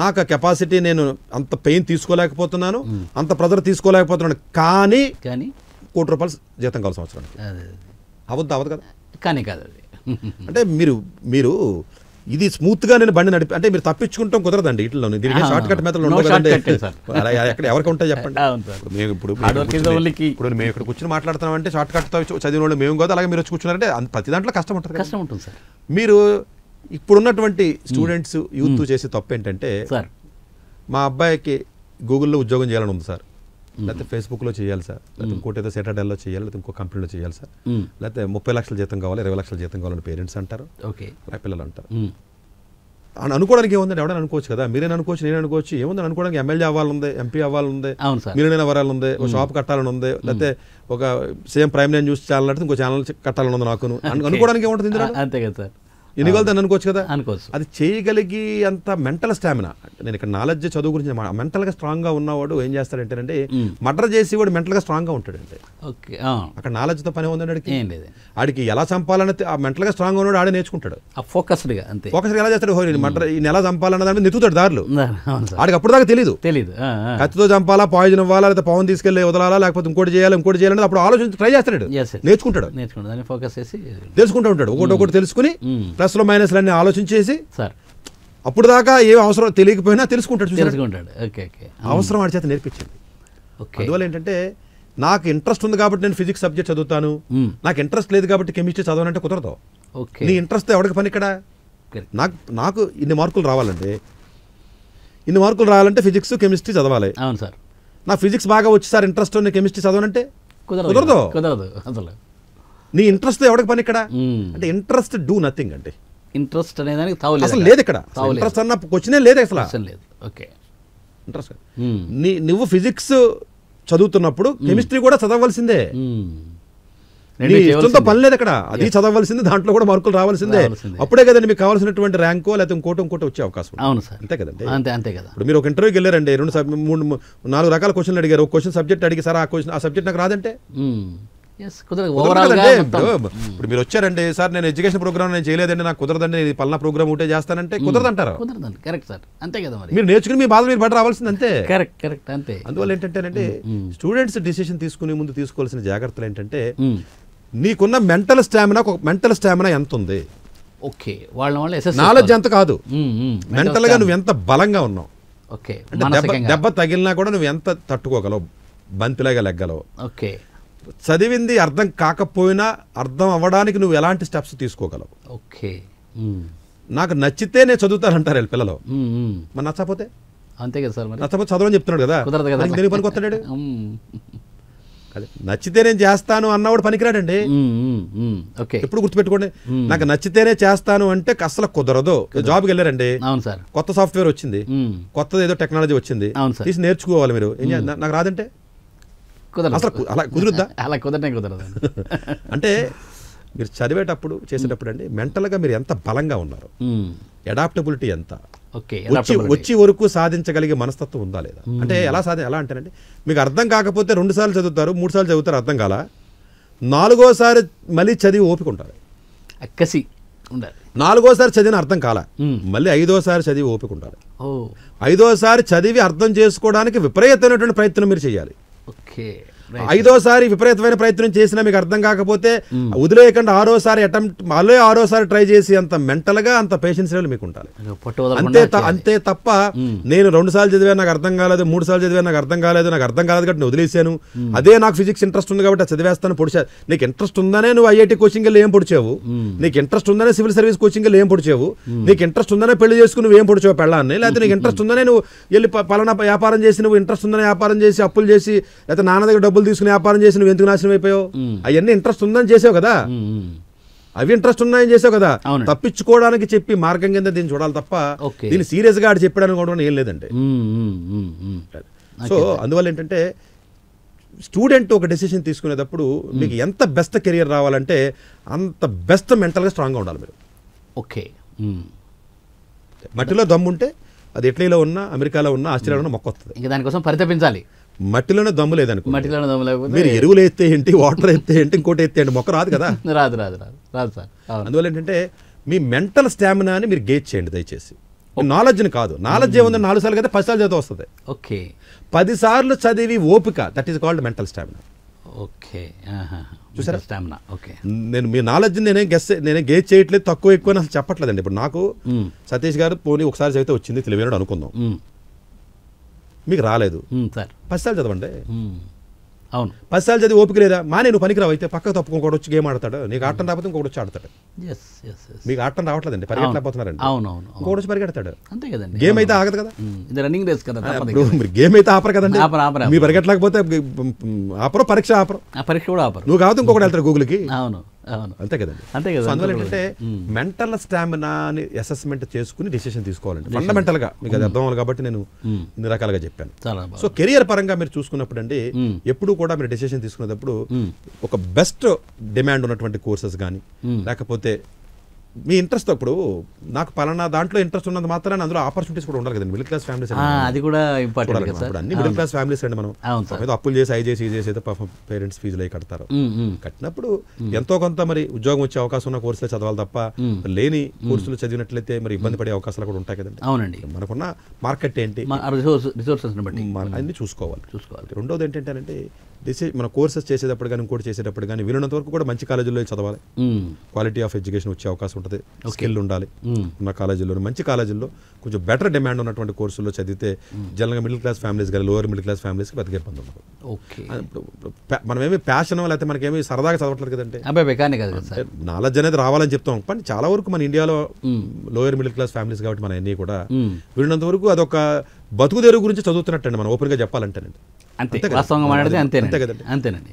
నాకు ఆ కెపాసిటీ నేను అంత పెయిన్ తీసుకోలేకపోతున్నాను అంత ప్రజర్ తీసుకోలేకపోతున్నాను కానీ కానీ కోటి రూపాయలు జీతం కావాల్సిన సంవత్సరానికి అవద్దు అవ్వదు కదా కానీ కాదు అంటే మీరు మీరు ఇది స్మూత్ గా నేను బండి నడిపి అంటే మీరు తప్పించుకుంటాం కుదరదండి ఇట్లా దీనికి షార్ట్ కట్ మెథడ్ ఎక్కడ ఎవరికి ఉంటాయి చెప్పండి మేము ఇప్పుడు ఇప్పుడు మేము ఇక్కడ కూర్చొని మాట్లాడుతున్నాం అంటే షార్ట్ కట్ చదివిన వాళ్ళు మేము కాదు అలాగే మీరు వచ్చి కూర్చున్నారంటే ప్రతి దాంట్లో కష్టం ఉంటుంది కష్టం ఉంటుంది సార్ మీరు ఇప్పుడున్నటువంటి స్టూడెంట్స్ యూత్ hmm. hmm. చేసే తప్పు ఏంటంటే మా అబ్బాయికి గూగుల్లో ఉద్యోగం చేయాలని ఉంది సార్ Mm. లేకపోతే ఫేస్బుక్లో చేయాలి సార్ లేకపోతే mm. ఇంకోటి ఏదో సెటర్డేలో చేయాలి లేకపోతే ఇంకో కంపెనీలో చేయాలి సార్ mm. లేకపోతే ముప్పై లక్షల జీతం కావాలి ఇరవై లక్షల జీతం కావాలని పేరెంట్స్ అంటారు ఓకే పిల్లలు అంటారు అని అనుకోవడానికి ఏముంది ఎవడని అనుకోవచ్చు కదా మీరేనా అనుకోవచ్చు నేను అనుకోవచ్చు ఏముందని అనుకోవడానికి ఎమ్మెల్యే అవ్వాలంది ఎంపీ అవ్వాలంది మీరేనా వరాలంది ఒక షాప్ కట్టాలని ఉంది లేకపోతే ఒక సేమ్ ప్రైమ్ నేను చూసి ఛానల్ అంటే ఇంకో ఛానల్ కట్టాలని ఉంది నాకు అనుకోవడానికి ఏముంటుంది అంతే కదా సార్ ఎన్ని కొలతని అనుకోవచ్చు కదా అనుకోవచ్చు అది చేయగలిగి అంత మెంటల్ స్టామినా నేను ఇక్కడ నాలెడ్జ్ చదువు గురించి మెంటల్గా స్ట్రాంగ్గా ఉన్నవాడు ఏం చేస్తాడంటేనండి మర్డర్ చేసి వాడు మెంటల్గా గా ఉంటాడండి ఓకే అక్కడ నాలెడ్జ్ తో పని ఉందండి ఆడికి ఏం లేదు ఆడికి ఎలా చంపాలనే ఆ మెంటల్గా స్ట్రాంగ్ ఉన్నాడు ఆడే నేర్చుకుంటాడు గా అంతే ఫోకస్గా ఎలా చేస్తాడు హోరీ మర్డర్ ఈ ఎలా చంపాలన్న దాని నెత్తుతాడు దారులు ఆడికి అప్పుడు దాకా తెలియదు తెలియదు కత్తితో చంపాలా పాయిజన్ ఇవ్వాలా లేదా పవన్ తీసుకెళ్ళి వదలాలా లేకపోతే ఇంకోటి చేయాలి ఇంకోటి చేయాలని అప్పుడు ఆలోచించి ట్రై చేస్తాడు నేర్చుకుంటాడు నేర్చుకుంటాడు ఫోకస్ చేసి తెలుసుకుంటూ ఉంటాడు ఒకటి ఒకటి తెలుసుకుని ప్లస్లో మైనస్లు అన్ని ఆలోచించేసి సార్ అప్పుడు దాకా ఏం అవసరం తెలియకపోయినా తెలుసుకుంటాడు తెలుసుకుంటాడు ఓకే ఓకే అవసరం వాడి చేత నేర్పించింది అందువల్ల ఏంటంటే నాకు ఇంట్రెస్ట్ ఉంది కాబట్టి నేను ఫిజిక్స్ సబ్జెక్ట్ చదువుతాను నాకు ఇంట్రెస్ట్ లేదు కాబట్టి కెమిస్ట్రీ చదవాలంటే కుదరదు నీ ఇంట్రెస్ట్ ఎవరికి పని ఇక్కడ నాకు నాకు ఇన్ని మార్కులు రావాలండి ఇన్ని మార్కులు రావాలంటే ఫిజిక్స్ కెమిస్ట్రీ చదవాలి అవును సార్ నా ఫిజిక్స్ బాగా వచ్చి సార్ ఇంట్రెస్ట్ ఉంది కెమిస్ట్రీ చదవాలంటే కుదరదు కుదరదు నీ ఇంట్రెస్ట్ ఎవరికి పని ఇక్కడ అంటే ఇంట్రెస్ట్ డూ నథింగ్ అంటే ఇంట్రెస్ట్ అనేదానికి అసలు లేదు ఇక్కడ ఇంట్రెస్ట్ అన్న క్వశ్చన్ లేదు అసలు లేదు ఓకే ఇంట్రెస్ట్ నీ నువ్వు ఫిజిక్స్ చదువుతున్నప్పుడు కెమిస్ట్రీ కూడా చదవలసిందే ఇష్టంతో పని లేదు అక్కడ అది చదవలసింది దాంట్లో కూడా మార్కులు రావాల్సిందే అప్పుడే కదండి మీకు కావాల్సినటువంటి ర్యాంకో లేకపోతే ఇంకోటి ఇంకోటి వచ్చే అవకాశం అవును సార్ అంతే కదండి అంతే అంతే కదా ఇప్పుడు మీరు ఒక ఇంటర్వ్యూకి వెళ్ళారండి రెండు మూడు నాలుగు రకాల క్వశ్చన్లు అడిగారు ఒక క్వశ్చన్ సబ్జెక్ట్ అడిగి సార్ ఆ క్వశ్చన్ ఆ సబ్జెక్ట్ నాకు రాదంటే ఇప్పుడు మీరు వచ్చారండి సార్ నేను ఎడ్యుకేషన్ ప్రోగ్రామ్ నేను చేయలేదండి నాకు కుదరదండి ఇది పలానా ప్రోగ్రామ్ ఉంటే చేస్తానంటే hmm. కుదరదంటారు కుదరదండి కరెక్ట్ సార్ అంతే కదా మరి మీరు నేర్చుకుని మీ బాధ మీరు పడి రావాల్సింది అంతే కరెక్ట్ కరెక్ట్ అంతే అందువల్ల ఏంటంటేనండి స్టూడెంట్స్ hmm, డిసిషన్ hmm. తీసుకునే ముందు తీసుకోవాల్సిన జాగ్రత్తలు ఏంటంటే నీకున్న మెంటల్ స్టామినా మెంటల్ స్టామినా ఎంత ఉంది ఓకే వాళ్ళ వాళ్ళ నాలెడ్జ్ ఎంత కాదు మెంటల్ గా నువ్వు ఎంత బలంగా ఉన్నావు ఓకే దెబ్బ తగిలినా కూడా నువ్వు ఎంత తట్టుకోగలవు బంతిలాగా లెగ్గలవు ఓకే చదివింది అర్థం కాకపోయినా అర్థం అవ్వడానికి నువ్వు ఎలాంటి స్టెప్స్ తీసుకోగలవు ఓకే నాకు నచ్చితే నేను చదువుతానంటారు వీళ్ళ పిల్లలు మరి నచ్చకపోతే అంతే కదా సార్ నచ్చకపోతే చదవని చెప్తున్నాడు కదా దేని పనికి వస్తాడు నచ్చితే నేను చేస్తాను అన్నవాడు పనికిరాడండి ఓకే ఎప్పుడు గుర్తుపెట్టుకోండి నాకు నచ్చితేనే చేస్తాను అంటే అసలు కుదరదు జాబ్కి వెళ్ళారండి అవును సార్ కొత్త సాఫ్ట్వేర్ వచ్చింది కొత్తది ఏదో టెక్నాలజీ వచ్చింది తీసి నేర్చుకోవాలి మీరు ఏం నాకు రాదంటే కుదరదు అలా కుదురుద్దా అలా కుదరనే కుదరదు అంటే మీరు చదివేటప్పుడు చేసేటప్పుడు అండి మెంటల్గా మీరు ఎంత బలంగా ఉన్నారు అడాప్టబిలిటీ ఎంత వచ్చి వచ్చి వరకు సాధించగలిగే మనస్తత్వం ఉందా లేదా అంటే ఎలా సాధి ఎలా అంటారండి మీకు అర్థం కాకపోతే రెండు సార్లు చదువుతారు మూడు సార్లు చదువుతారు అర్థం కాల నాలుగోసారి మళ్ళీ చదివి ఓపిక ఉండాలి అక్కసి ఉండాలి నాలుగోసారి చదివిన అర్థం కాల మళ్ళీ ఐదోసారి చదివి ఓపిక ఉండాలి ఐదోసారి చదివి అర్థం చేసుకోవడానికి విపరీతమైనటువంటి ప్రయత్నం మీరు చేయాలి Okay. ఐదోసారి విపరీతమైన ప్రయత్నం చేసినా మీకు అర్థం కాకపోతే hmm. వదిలేయకుండా ఆరోసారి అటెంప్ట్ మళ్ళీ ఆరోసారి ట్రై చేసి అంత మెంటల్ గా అంత పేషెన్స్ లెవెల్ మీకు ఉండాలి అంతే అంతే తప్ప hmm. నేను రెండు సార్లు చదివా నాకు అర్థం కాలేదు మూడు సార్లు చదివా నాకు అర్థం కాలేదు నాకు అర్థం కాలేదు కాబట్టి నేను వదిలేశాను hmm. అదే నాకు ఫిజిక్స్ ఇంట్రెస్ట్ ఉంది కాబట్టి చదివేస్తాను పొడిచా నీకు ఇంట్రెస్ట్ ఉందనే నువ్వు ఐఐటి కోచింగ్ ఏం పొడిచావు నీకు ఇంట్రెస్ట్ ఉందనే సివిల్ సర్వీస్ కోచింగ్ ఏం పొడిచావు నీకు ఇంట్రెస్ట్ ఉందనే పెళ్లి చేసుకుని నువ్వు ఏం పొడిచావు పెళ్ళాన్ని లేకపోతే నీకు ఇంట్రెస్ట్ ఉందనే నువ్వు వెళ్ళి పలానా వ్యాపారం చేసి నువ్వు ఇంట్రెస్ట్ ఉందనే వ్యాపారం చేసి అప్పులు చేసి లేకపోతే నాన్న దగ్గర డబ్బులు డబ్బులు తీసుకుని వ్యాపారం చేసి నువ్వు ఎందుకు నాశనం అయిపోయావు అవన్నీ ఇంట్రెస్ట్ ఉందని చేసావు కదా అవి ఇంట్రెస్ట్ ఉన్నాయని చేసావు కదా తప్పించుకోవడానికి చెప్పి మార్గం కింద దీన్ని చూడాలి తప్ప దీన్ని సీరియస్ గా ఆడు చెప్పాడని కూడా ఏం లేదండి సో అందువల్ల ఏంటంటే స్టూడెంట్ ఒక డెసిషన్ తీసుకునేటప్పుడు మీకు ఎంత బెస్ట్ కెరియర్ రావాలంటే అంత బెస్ట్ మెంటల్గా స్ట్రాంగ్గా ఉండాలి మీరు ఓకే మట్టిలో దమ్ముంటే అది ఇటలీలో ఉన్నా అమెరికాలో ఉన్నా ఆస్ట్రేలియాలో ఉన్నా మొక్క వస్తుంది ఇంకా దానికోసం పరితపించాలి మట్టిలోనే దమ్ము లేదనుకో మట్టిలోనే దమ్ము లేకపోతే మీరు ఎరువులు వేస్తే ఏంటి వాటర్ వేస్తే ఏంటి ఇంకోటి వేస్తే ఏంటి మొక్క రాదు కదా రాదు రాదు రాదు రాదు సార్ అందువల్ల ఏంటంటే మీ మెంటల్ స్టామినాని మీరు గేజ్ చేయండి దయచేసి నాలెడ్జ్ని కాదు నాలెడ్జ్ ఏముంది hmm. నాలుగు సార్లు కదా పది సార్లు చదువు వస్తుంది ఓకే పది సార్లు చదివి ఓపిక that is called mental stamina okay చూసారా స్టామినా ఓకే నేను మీ నాలెడ్జ్ నేనే గెస్ నేనే గేజ్ చేయట్లేదు తక్కువ ఎక్కువ అసలు చెప్పట్లేదండి ఇప్పుడు నాకు hmm. సతీష్ గారు పోనీ ఒకసారి చదివితే వచ్చింది తెలివేనాడు అనుకుందాం hmm. మీకు రాలేదు పదిసార్లు చదవండి అవును పదిసార్లు చదివి ఓపిక లేదా మా నేను పనికిరావు అయితే పక్కకు తప్పు ఇంకోటి వచ్చి గేమ్ ఆడతాడు నీకు ఆటం రాకపోతే ఇంకోటి వచ్చి ఆడతాడు మీకు ఆటం రావట్లేదండి పరిగెట్టలేకపోతున్నారండి ఇంకోటి వచ్చి పరిగెడతాడు అంతే కదండి గేమ్ అయితే ఆగదు కదా ఇది రన్నింగ్ రేస్ కదా గేమ్ అయితే ఆపరు కదండి ఆపరు మీరు పరిగెట్టలేకపోతే ఆపరు పరీక్ష ఆపరు పరీక్ష కూడా ఆపరు నువ్వు కాబట్టి ఇంకొకటి వెళ్తారు గూగుల్కి అవును అంతే కదండి అంతే కదా అందువల్ల ఏంటంటే మెంటల్ స్టామినా అని అసెస్మెంట్ చేసుకుని డిసిషన్ తీసుకోవాలండి ఫండమెంటల్ గా మీకు అది అర్థం కాబట్టి నేను ఇన్ని రకాలుగా చెప్పాను సో కెరియర్ పరంగా మీరు చూసుకున్నప్పుడు అండి ఎప్పుడు కూడా మీరు డెసిషన్ తీసుకునేటప్పుడు ఒక బెస్ట్ డిమాండ్ ఉన్నటువంటి కోర్సెస్ కానీ లేకపోతే మీ ఇంట్రెస్ట్ అప్పుడు నాకు పలానా దాంట్లో ఇంట్రెస్ట్ ఉన్నది మాత్రమే అందులో ఆపర్చునిటీస్ కూడా ఉండాలి కదండి మిడిల్ క్లాస్ ఫ్యామిలీస్ అది కూడా ఇంపార్టెంట్ అన్ని మిడిల్ క్లాస్ ఫ్యామిలీస్ అండి మనం ఏదో అప్పులు చేసి ఐ చేసి చేసి అయితే పేరెంట్స్ ఫీజులు అయి కడతారు కట్టినప్పుడు ఎంతో కొంత మరి ఉద్యోగం వచ్చే అవకాశం ఉన్న కోర్సులు చదవాలి తప్ప లేని కోర్సులు చదివినట్లయితే మరి ఇబ్బంది పడే అవకాశాలు కూడా ఉంటాయి కదండి అవునండి మనకున్న మార్కెట్ ఏంటి రిసోర్సెస్ బట్టి అన్ని చూసుకోవాలి చూసుకోవాలి రెండోది ఏంటంటే డిసి మన కోర్సెస్ చేసేటప్పుడు కానీ ఇంకోటి చేసేటప్పుడు కానీ వీలున్నంత వరకు కూడా మంచి కాలేజీలో చదవాలి క్వాలిటీ ఆఫ్ ఎడ్యుకేషన్ వచ్చే అవకాశం ఉంటుంది స్కిల్ ఉండాలి hmm. ఉన్న కాలేజీలో మంచి కాలేజీల్లో కొంచెం బెటర్ డిమాండ్ ఉన్నటువంటి కోర్సుల్లో చదివితే జనరల్గా మిడిల్ క్లాస్ ఫ్యామిలీస్ కానీ లోవర్ మిడిల్ క్లాస్ ఫ్యామిలీస్కి బతికే ఇబ్బంది ఉండదు మనమేమి ప్యాషన్ లేకపోతే మనకేమి సరదాగా చదవట్లేదు కదంటే నాలెడ్జ్ అనేది రావాలని చెప్తాం కానీ చాలా వరకు మన ఇండియాలో లోయర్ మిడిల్ క్లాస్ ఫ్యామిలీస్ కాబట్టి మన అన్నీ e కూడా hmm. వీళ్ళంత వరకు అదొక బతుకుదేరు గురించి చదువుతున్నట్టండి మనం ఓపెన్గా చెప్పాలంటే అంతే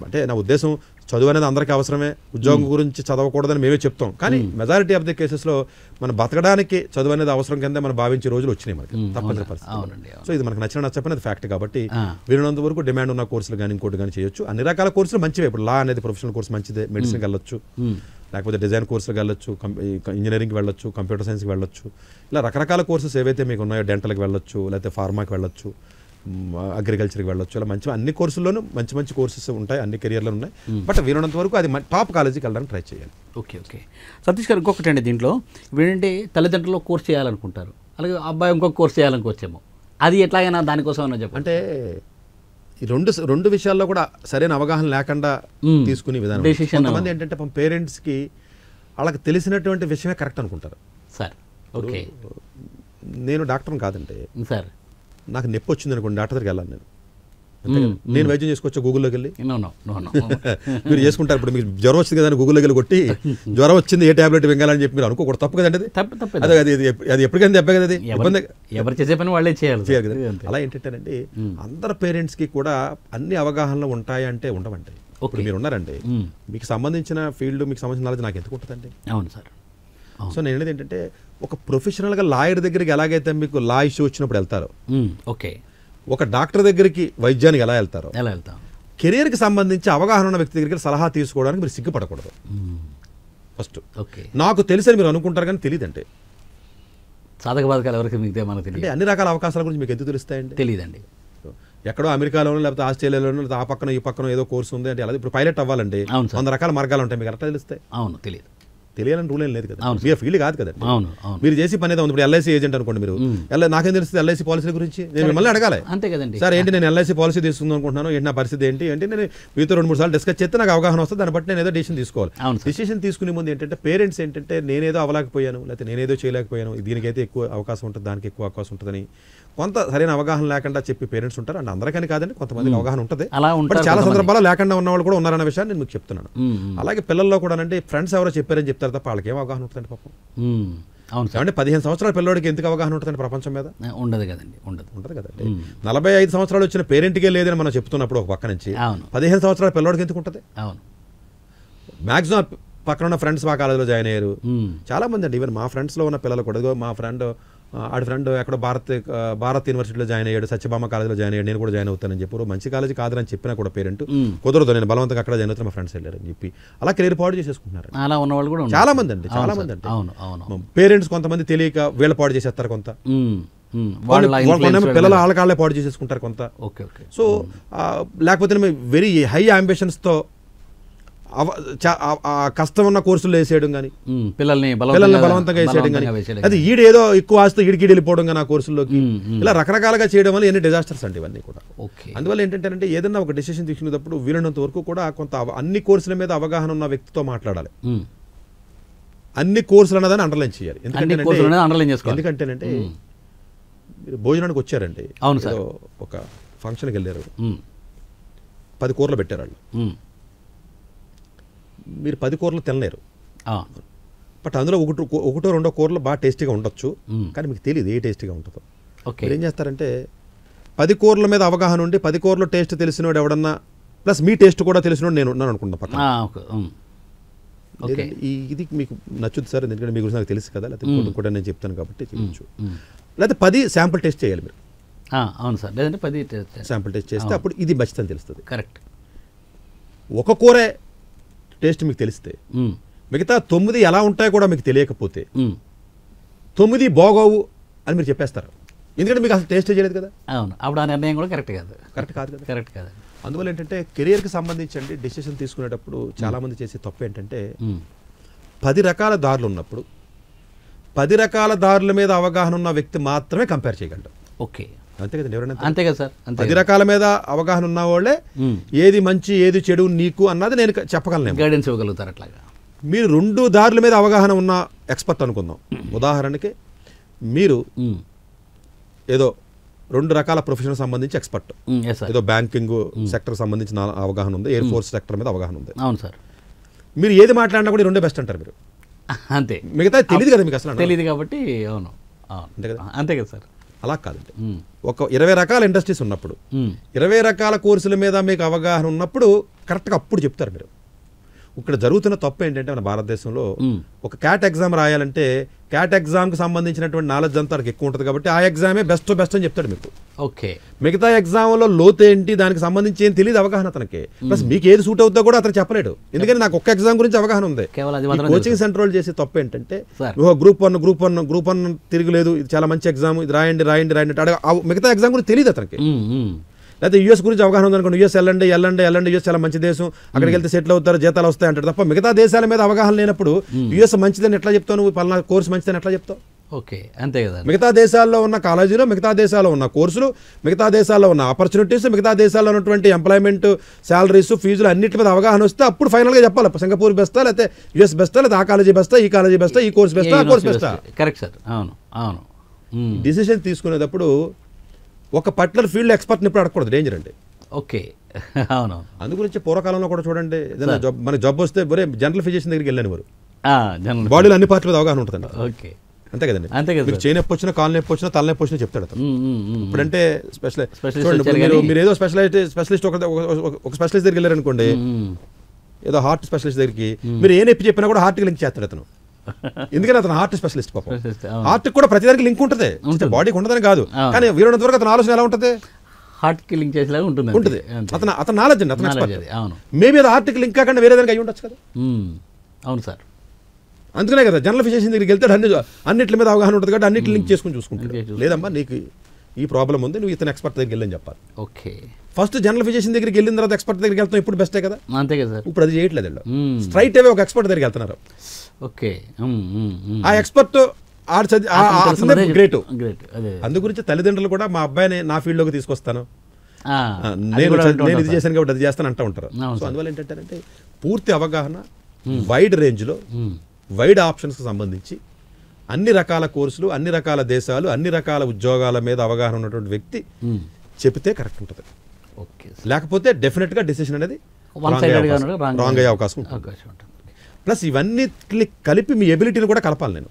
అంటే నా ఉద్దేశం చదువు అనేది అందరికీ అవసరమే ఉద్యోగం గురించి చదవకూడదని మేమే చెప్తాం కానీ మెజారిటీ ఆఫ్ ది కేసెస్లో మనం బతకడానికి చదువు అనేది అవసరం కింద మనం భావించే రోజులు వచ్చినాయి మనకి తప్పని పరిస్థితి సో ఇది మనకు నచ్చిన నచ్చపని అది ఫ్యాక్ట్ కాబట్టి వీళ్ళంత వరకు డిమాండ్ ఉన్న కోర్సులు కానీ ఇంకోటి కానీ చేయొచ్చు అన్ని రకాల కోర్సులు మంచివే ఇప్పుడు లా అనేది ప్రొఫెషనల్ కోర్సు మంచిదే మెడిసిన్ వెళ్ళొచ్చు లేకపోతే డిజైన్ కోర్సులకు వెళ్ళొచ్చు ఇంజనీరింగ్కి వెళ్ళొచ్చు కంప్యూటర్ సైన్స్కి వెళ్ళొచ్చు ఇలా రకరకాల కోర్సెస్ ఏవైతే మీకు ఉన్నాయో డెంటల్కి వెళ్ళొచ్చు లేకపోతే ఫార్మాకి వెళ్ళొచ్చు అగ్రికల్చర్కి వెళ్ళొచ్చు ఇలా మంచి అన్ని కోర్సుల్లోనూ మంచి మంచి కోర్సెస్ ఉంటాయి అన్ని కెరియర్లు ఉన్నాయి బట్ వీలున్నంత వరకు అది టాప్ కాలేజీకి వెళ్ళడానికి ట్రై చేయాలి ఓకే ఓకే సతీష్ గారు ఇంకొకటి అండి దీంట్లో ఏంటంటే తల్లిదండ్రులు కోర్స్ చేయాలనుకుంటారు అలాగే అబ్బాయి ఇంకొక కోర్స్ చేయాలనుకోవచ్చేమో అది ఎట్లాగైనా దానికోసం చెప్పి అంటే రెండు రెండు విషయాల్లో కూడా సరైన అవగాహన లేకుండా తీసుకునే విధానం కొంతమంది ఏంటంటే పేరెంట్స్ కి వాళ్ళకి తెలిసినటువంటి విషయమే కరెక్ట్ అనుకుంటారు సార్ ఓకే నేను డాక్టర్ కాదంటే సార్ నాకు నొప్పి వచ్చింది అనుకోండి డాక్టర్ దగ్గరికి వెళ్ళాను నేను నేను వైద్యం చేసుకోవచ్చు గూగుల్లోకి వెళ్ళి మీరు చేసుకుంటారు ఇప్పుడు మీకు జ్వరం వచ్చింది కదా గూగుల్లోకి వెళ్ళి కొట్టి జ్వరం వచ్చింది ఏ టాబ్లెట్ వెంగాలని చెప్పి మీరు అనుకోకూడదు తప్పు కదండి అది అది అది ఎప్పటికైనా దెబ్బ కదా అది ఇబ్బంది ఎవరు చేసే పని వాళ్ళే చేయాలి చేయాలి ఏంటంటే అలా ఏంటంటేనండి అందరు కి కూడా అన్ని అవగాహనలు ఉంటాయంటే ఉండవండి ఇప్పుడు మీరు ఉన్నారండి మీకు సంబంధించిన ఫీల్డ్ మీకు సంబంధించిన నాలెడ్జ్ నాకు ఎందుకు ఉంటుందండి అవును సార్ సో నేను ఏంటంటే ఒక ప్రొఫెషనల్గా లాయర్ దగ్గరికి ఎలాగైతే మీకు లా ఇష్యూ వచ్చినప్పుడు వెళ్తారు ఓకే ఒక డాక్టర్ దగ్గరికి వైద్యానికి ఎలా వెళ్తారు ఎలా వెళ్తాం కెరీర్కి సంబంధించి అవగాహన ఉన్న వ్యక్తి దగ్గరికి సలహా తీసుకోవడానికి మీరు సిగ్గుపడకూడదు hmm. ఫస్ట్ ఓకే నాకు తెలిసి మీరు అనుకుంటారు కానీ తెలియదండి సాధక బాధకాలు ఎవరికి మీకు మనకు అంటే తెలియదు అన్ని రకాల అవకాశాల గురించి మీకు ఎందుకు తెలుస్తాయండి తెలియదండి ఎక్కడో అమెరికాలోనో లేకపోతే ఆస్ట్రేలియాలోనో లేకపోతే ఆ పక్కన ఈ పక్కన ఏదో కోర్సు ఉంది అంటే ఇప్పుడు పైలట్ అవ్వాలండి అవును వంద రకాల మార్గాలు ఉంటాయి మీకు ఎట్లా తెలుస్తాయి అవును తెలియదు తెలియాలని రూల్ ఏం లేదు కదా మీ ఫీల్ కాదు కదా అవును మీరు చేసి పని ఏదో ఉంది ఇప్పుడు ఎల్ఐసి ఏజెంట్ అనుకోండి మీరు ఎల్ఐ నాకేం తెలుస్తుంది ఎల్ఐసి పాలసీ గురించి నేను మిమ్మల్ని అడగాలి అంతే కదండి సార్ ఏంటి నేను ఎల్ఐసి పాలసీ తీసుకుందాం అనుకుంటున్నాను ఏంటి నా పరిస్థితి ఏంటి అంటే నేను మీతో రెండు మూడు సార్లు డిస్కస్ చేస్తే నాకు అవగాహన వస్తుంది దాన్ని బట్టి నేను ఏదో డిసిషన్ తీసుకోవాలి డిసిషన్ తీసుకునే ముందు ఏంటంటే పేరెంట్స్ ఏంటంటే నేనేదో అవలేకపోయాను లేకపోతే నేనేదో చేయలేకపోయాను దీనికైతే ఎక్కువ అవకాశం ఉంటుంది దానికి ఎక్కువ అవకాశం ఉంటుందని కొంత సరైన అవగాహన లేకుండా చెప్పి పేరెంట్స్ ఉంటారు అండ్ అందరికని కాదండి కొంతమంది అవగాహన ఉంటుంది బట్ చాలా సందర్భాల్లో లేకుండా ఉన్న వాళ్ళు కూడా ఉన్నారన్న విషయాన్ని నేను మీకు చెప్తున్నాను అలాగే పిల్లల్లో కూడా అంటే ఫ్రెండ్స్ ఎవరో చెప్పారని చెప్తారు తప్ప వాళ్ళకి ఏం అవగాహన ఉంటుందండి పాపం అంటే పదిహేను సంవత్సరాల పిల్లడికి ఎందుకు అవగాహన ఉంటుందండి ప్రపంచం మీద ఉండదు కదండి ఉండదు ఉండదు కదండి నలభై ఐదు సంవత్సరాలు వచ్చిన పేరెంట్కే లేదని మనం చెప్తున్నప్పుడు ఒక పక్క నుంచి పదిహేను సంవత్సరాల పిల్లడికి ఎందుకు ఉంటుంది అవును మాక్సిమం పక్కన ఉన్న ఫ్రెండ్స్ మా కాలేజీలో జాయిన్ అయ్యారు చాలా మంది అండి ఈవెన్ మా ఫ్రెండ్స్లో ఉన్న పిల్లలు కూడా మా ఫ్రెండ్ ఆడి ఫ్రెండ్ ఎక్కడో భారత్ భారత్ యూనివర్సిటీలో జాయిన్ అయ్యాడు సత్యభామ కాలేజీలో జాయిన్ అయ్యాడు నేను కూడా జాయిన్ అవుతానని చెప్పారు మంచి కాలేజీ కాదని చెప్పినా కూడా పేరెంట్ కుదరదు నేను బలవంతంగా అక్కడ జాయిన్ అవుతాను మా ఫ్రెండ్స్ వెళ్ళారని చెప్పి అలా కెరీర్ పాడు చేసుకుంటున్నారు అలా ఉన్న వాళ్ళు కూడా చాలా మంది అండి చాలా మంది అండి అవును అవును పేరెంట్స్ కొంతమంది తెలియక వీళ్ళ పాడు చేసేస్తారు కొంత పిల్లలు వాళ్ళ కాళ్ళే పాడు చేసేసుకుంటారు కొంత ఓకే ఓకే సో లేకపోతే వెరీ హై అంబిషన్స్తో కష్టం ఉన్న కోర్సులు వేసేయడం కానీ పిల్లల్ని పిల్లల్ని బలవంతంగా వేసేయడం కానీ అది ఈడేదో ఎక్కువ ఆస్తి ఈడికి వెళ్ళిపోవడం కానీ ఆ కోర్సుల్లోకి ఇలా రకరకాలుగా చేయడం వల్ల ఎన్ని డిజాస్టర్స్ అండి ఇవన్నీ కూడా అందువల్ల ఏంటంటే ఏదైనా ఒక డిసిషన్ తీసుకునేటప్పుడు వీలైనంత వరకు కూడా కొంత అన్ని కోర్సుల మీద అవగాహన ఉన్న వ్యక్తితో మాట్లాడాలి అన్ని కోర్సులు అన్నదాన్ని అండర్లైన్ చేయాలి ఎందుకంటే ఎందుకంటేనంటే మీరు భోజనానికి వచ్చారండి అవును సార్ ఒక ఫంక్షన్కి వెళ్ళారు పది కూరలు పెట్టారు వాళ్ళు మీరు పది కూరలు తినలేరు బట్ అందులో ఒకటి ఒకటో రెండో కూరలు బాగా టేస్టీగా ఉండొచ్చు కానీ మీకు తెలియదు ఏ టేస్టీగా ఉంటుందో ఓకే ఏం చేస్తారంటే పది కూరల మీద అవగాహన ఉండి పది కూరలు టేస్ట్ తెలిసినోడు ఎవడన్నా ప్లస్ మీ టేస్ట్ కూడా తెలిసినోడు నేను ఉన్నాను అనుకుంటున్నా ఇది మీకు నచ్చుద్ది సార్ ఎందుకంటే మీ గురించి నాకు తెలుసు కదా లేకపోతే కూడా నేను చెప్తాను కాబట్టి చెప్పచ్చు లేకపోతే పది శాంపుల్ టెస్ట్ చేయాలి మీరు అవును సార్ లేదంటే పది శాంపుల్ టెస్ట్ చేస్తే అప్పుడు ఇది అని తెలుస్తుంది కరెక్ట్ ఒక కూరే టేస్ట్ మీకు తెలిస్తే మిగతా తొమ్మిది ఎలా ఉంటాయో కూడా మీకు తెలియకపోతే తొమ్మిది బాగోవు అని మీరు చెప్పేస్తారు ఎందుకంటే మీకు అసలు టేస్ట్ చేయలేదు కదా అవును అప్పుడు ఆ నిర్ణయం కూడా కరెక్ట్ కాదు కరెక్ట్ కాదు కదా కరెక్ట్ కాదు అందువల్ల ఏంటంటే కెరియర్కి సంబంధించి అండి డిసిషన్ తీసుకునేటప్పుడు చాలామంది చేసే తప్పు ఏంటంటే పది రకాల దారులు ఉన్నప్పుడు పది రకాల దారుల మీద అవగాహన ఉన్న వ్యక్తి మాత్రమే కంపేర్ చేయగలడు ఓకే అంతే కదా ఎవరైనా అంతే కదా సార్ పది రకాల మీద అవగాహన ఉన్న వాళ్ళే ఏది మంచి ఏది చెడు నీకు అన్నది నేను చెప్పగలను గైడెన్స్ ఇవ్వగలుగుతారు అట్లాగా మీరు రెండు దారుల మీద అవగాహన ఉన్న ఎక్స్పర్ట్ అనుకుందాం ఉదాహరణకి మీరు ఏదో రెండు రకాల ప్రొఫెషన్ సంబంధించి ఎక్స్పర్ట్ ఏదో బ్యాంకింగ్ సెక్టర్ సంబంధించిన అవగాహన ఉంది ఎయిర్ ఫోర్స్ సెక్టర్ మీద అవగాహన ఉంది అవును సార్ మీరు ఏది మాట్లాడినా కూడా రెండే బెస్ట్ అంటారు మీరు అంతే మిగతా తెలియదు కదా మీకు అసలు తెలియదు కాబట్టి అవును అంతే కదా అంతే కదా సార్ అలా కాదండి ఒక ఇరవై రకాల ఇండస్ట్రీస్ ఉన్నప్పుడు ఇరవై రకాల కోర్సుల మీద మీకు అవగాహన ఉన్నప్పుడు కరెక్ట్గా అప్పుడు చెప్తారు మీరు ఇక్కడ జరుగుతున్న తప్పు ఏంటంటే మన భారతదేశంలో ఒక క్యాట్ ఎగ్జామ్ రాయాలంటే క్యాట్ ఎగ్జామ్కి సంబంధించినటువంటి నాలెడ్జ్ అంతా ఎక్కువ ఉంటుంది కాబట్టి ఆ ఎగ్జామే బెస్ట్ బెస్ట్ అని చెప్తాడు మీకు ఓకే మిగతా ఎగ్జామ్లో లోతు ఏంటి దానికి సంబంధించి ఏం తెలియదు అవగాహన అతనికి ప్లస్ మీకు ఏది సూట్ అవుతా కూడా అతను చెప్పలేడు ఎందుకంటే నాకు ఒక ఎగ్జామ్ గురించి అవగాహన ఉంది కోచింగ్ సెంటర్ చేసే తప్పు ఏంటంటే group one group one group one తిరగలేదు ఇది చాలా మంచి ఎగ్జామ్ ఇది రాయండి రాయండి రాయండి మిగతా ఎగ్జామ్ గురించి తెలియదు అతనికి లేకపోతే యూఎస్ గురించి అవగాహన ఉందనుకోండి యూఎస్ వెళ్ళండి వెళ్ళండి వెళ్ళండి యూఎస్ చాలా మంచి దేశం అక్కడికి వెళ్తే సెటిల్ అవుతారు జీతాలు వస్తాయి అంటారు తప్ప మిగతా దేశాల మీద అవగాహన లేనప్పుడు యూఎస్ మంచిదని ఎట్లా చెప్తాను పలానా కోర్సు మంచిదని ఎట్లా చెప్తావు ఓకే అంతే కదా మిగతా దేశాల్లో ఉన్న కాలేజీలు మిగతా దేశాల్లో ఉన్న కోర్సులు మిగతా దేశాల్లో ఉన్న ఆపర్చునిటీస్ మిగతా దేశాల్లో ఉన్నటువంటి ఎంప్లాయ్మెంట్ శాలరీస్ ఫీజులు అన్నిటి మీద అవగాహన వస్తే అప్పుడు ఫైనల్గా చెప్పాలి సింగపూర్ బెస్టా లేకపోతే యూఎస్ బెస్టా లేదా ఆ కాలేజీ బెస్టా ఈ కాలేజీ బెస్టా ఈ కోర్స్ బెస్టా ఆ కోర్స్ బెస్టా కరెక్ట్ సార్ అవును అవును డిసిషన్ తీసుకునేటప్పుడు ఒక పర్టికులర్ ఫీల్డ్ ఎక్స్పర్ట్ని ఇప్పుడు అడగకూడదు డేంజర్ అండి ఓకే అవును అందు గురించి పూర్వకాలంలో కూడా చూడండి ఏదైనా జాబ్ మన జాబ్ వస్తే బరే జనరల్ ఫిజిషియన్ దగ్గరికి వెళ్ళాను వారు బాడీలో అన్ని పార్టీల అవగాహన ఉంటుందండి ఓకే అంతే కదండి అంతే కదా మీరు చేయి నొప్పి వచ్చినా కాలు నొప్పి వచ్చినా తల నొప్పి వచ్చినా చెప్తాడు అతను ఇప్పుడంటే స్పెషల్ మీరు మీరు ఏదో స్పెషలైజ్ స్పెషలిస్ట్ ఒక ఒక స్పెషలిస్ట్ దగ్గరికి వెళ్ళారనుకోండి ఏదో హార్ట్ స్పెషలిస్ట్ దగ్గరికి మీరు ఏ నొప్పి చెప్పినా కూడా హార్ట్కి లింక్ చేస్తాడు అతను ఎందుకంటే అతను హార్ట్ స్పెషలిస్ట్ పాపం హార్ట్ కూడా ప్రతిదానికి లింక్ ఉంటుంది బాడీకి ఉండదని కాదు కానీ ఉన్నంత వరకు అతను ఆలోచన ఎలా ఉంటుంది హార్ట్ కి లింక్ చేసేలా ఉంటుంది ఉంటుంది అతను అతను నాలెడ్జ్ అండి అతను అవును మేబీ అది హార్ట్కి లింక్ కాకుండా వేరే దానికి అయి ఉండొచ్చు కదా అవును సార్ అందుకనే కదా జనరల్ ఫిజిషియన్ దగ్గరికి వెళ్తే అన్ని అన్నింటి మీద అవగాహన ఉంటుంది కాబట్టి అన్నింటి లింక్ చేసుకుని చూసుకుంటాడు లేదమ్మా నీకు ఈ ప్రాబ్లం ఉంది నువ్వు ఇతను ఎక్స్పర్ట్ దగ్గరికి వెళ్ళని చెప్పాలి ఓకే ఫస్ట్ జనరల్ ఫిజిషియన్ దగ్గరికి వెళ్ళిన తర్వాత ఎక్స్పర్ట్ దగ్గరికి వెళ్తాం ఇప్పుడు బెస్టే కదా అంతే కదా ఇప్పుడు అది చేయట్లేదు స్ట్రైట్ అవే ఒక ఎక్స్పర్ట్ దగ్గరికి వెళ్తున్నారు ఓకే ఆ ఎక్స్పర్ట్ గ్రేట్ గ్రేట్ అందు గురించి తల్లిదండ్రులు కూడా మా అబ్బాయిని నా ఫీల్డ్ లోకి తీసుకొస్తాను నేను నేను ఇది చేశాను కాబట్టి అది చేస్తాను అంటూ ఉంటారు సో అందువల్ల ఏంటంటే పూర్తి అవగాహన వైడ్ రేంజ్ లో వైడ్ ఆప్షన్స్ సంబంధించి అన్ని రకాల కోర్సులు అన్ని రకాల దేశాలు అన్ని రకాల ఉద్యోగాల మీద అవగాహన ఉన్నటువంటి వ్యక్తి చెబితే కరెక్ట్ ఉంటుంది లేకపోతే డెఫినెట్ గా డిసిషన్ అనేది రాంగ్ అయ్యే అవకాశం ఉంటుంది ప్లస్ ఇవన్నీ కలిపి మీ ఎబిలిటీని కూడా కలపాలి నేను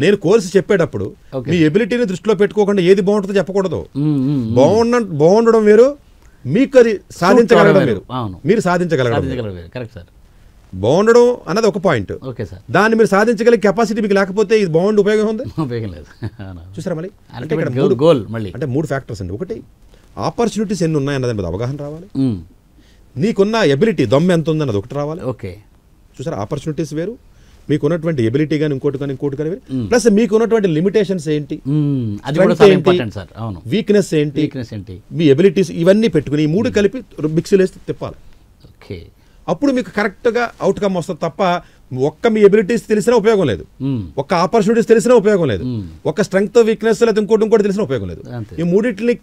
నేను కోర్సు చెప్పేటప్పుడు మీ ఎబిలిటీని దృష్టిలో పెట్టుకోకుండా ఏది బాగుంటుందో చెప్పకూడదు బాగుండ బాగుండడం వేరు మీకు అది సాధించగలగడం మీరు మీరు సాధించగలగడం బాగుండడం అన్నది ఒక పాయింట్ దాన్ని మీరు సాధించగలిగే కెపాసిటీ మీకు లేకపోతే ఇది బాగుండి ఉపయోగం ఉంది ఉపయోగం లేదు చూసారా మళ్ళీ అంటే ఇక్కడ అంటే మూడు ఫ్యాక్టర్స్ అండి ఒకటి ఆపర్చునిటీస్ ఎన్ని ఉన్నాయన్నది మీద అవగాహన రావాలి నీకున్న ఎబిలిటీ దొమ్మ ఎంత అన్నది ఒకటి రావాలి ఓకే చూసారా ఆపర్చునిటీస్ వేరు మీకు ఉన్నటువంటి ఎబిలిటీ కానీ ఇంకోటి కానీ ఇంకోటి కానీ ప్లస్ మీకు ఉన్నటువంటి లిమిటేషన్స్ ఏంటి వీక్నెస్ ఏంటి మీ ఎబిలిటీస్ ఇవన్నీ పెట్టుకుని ఈ మూడు కలిపి మిక్స్ వేసి తిప్పాలి ఓకే అప్పుడు మీకు కరెక్ట్గా అవుట్కమ్ వస్తుంది తప్ప ఒక్క మీ ఎబిలిటీస్ తెలిసినా ఉపయోగం లేదు ఒక్క ఆపర్చునిటీస్ తెలిసినా ఉపయోగం లేదు ఒక స్ట్రెంగ్త్ వీక్నెస్ లేదా ఇంకోటి ఇంకోటి తెలిసినా ఉపయోగం లేదు ఈ మూడింటిని